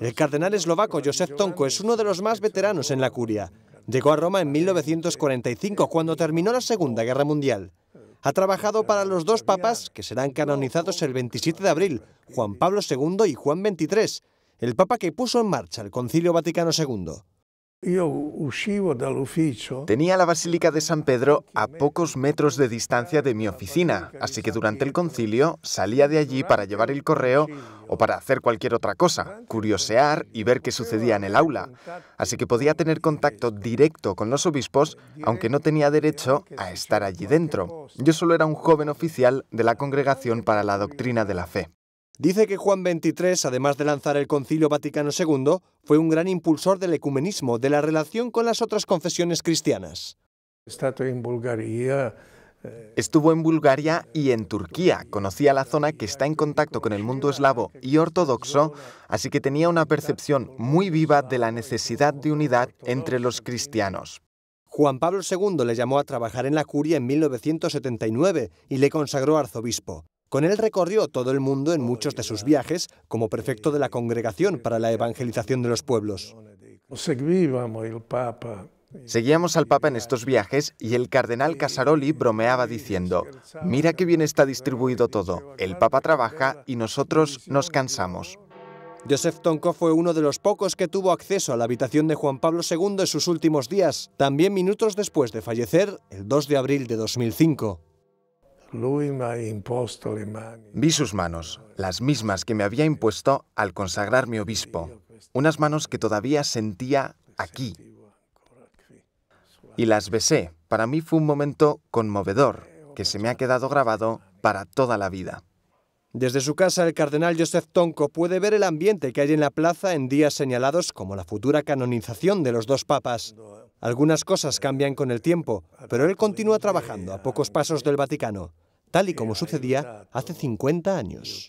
El cardenal eslovaco Josef Tonko es uno de los más veteranos en la curia. Llegó a Roma en 1945, cuando terminó la Segunda Guerra Mundial. Ha trabajado para los dos papas que serán canonizados el 27 de abril, Juan Pablo II y Juan XXIII, el papa que puso en marcha el Concilio Vaticano II. Tenía la Basílica de San Pedro a pocos metros de distancia de mi oficina, así que durante el concilio salía de allí para llevar el correo o para hacer cualquier otra cosa, curiosear y ver qué sucedía en el aula. Así que podía tener contacto directo con los obispos, aunque no tenía derecho a estar allí dentro. Yo solo era un joven oficial de la Congregación para la Doctrina de la Fe. Dice que Juan XXIII, además de lanzar el Concilio Vaticano II, fue un gran impulsor del ecumenismo, de la relación con las otras confesiones cristianas. Eh, Estuvo en Bulgaria y en Turquía. Conocía la zona que está en contacto con el mundo eslavo y ortodoxo, así que tenía una percepción muy viva de la necesidad de unidad entre los cristianos. Juan Pablo II le llamó a trabajar en la curia en 1979 y le consagró arzobispo. Con él recorrió todo el mundo en muchos de sus viajes como prefecto de la Congregación para la Evangelización de los Pueblos. Seguíamos al Papa en estos viajes y el cardenal Casaroli bromeaba diciendo, mira qué bien está distribuido todo, el Papa trabaja y nosotros nos cansamos. Joseph Tonko fue uno de los pocos que tuvo acceso a la habitación de Juan Pablo II en sus últimos días, también minutos después de fallecer, el 2 de abril de 2005. Vi sus manos, las mismas que me había impuesto al consagrar mi obispo, unas manos que todavía sentía aquí. Y las besé. Para mí fue un momento conmovedor que se me ha quedado grabado para toda la vida. Desde su casa, el cardenal Joseph Tonko puede ver el ambiente que hay en la plaza en días señalados como la futura canonización de los dos papas. Algunas cosas cambian con el tiempo, pero él continúa trabajando a pocos pasos del Vaticano tal y como sucedía hace 50 años.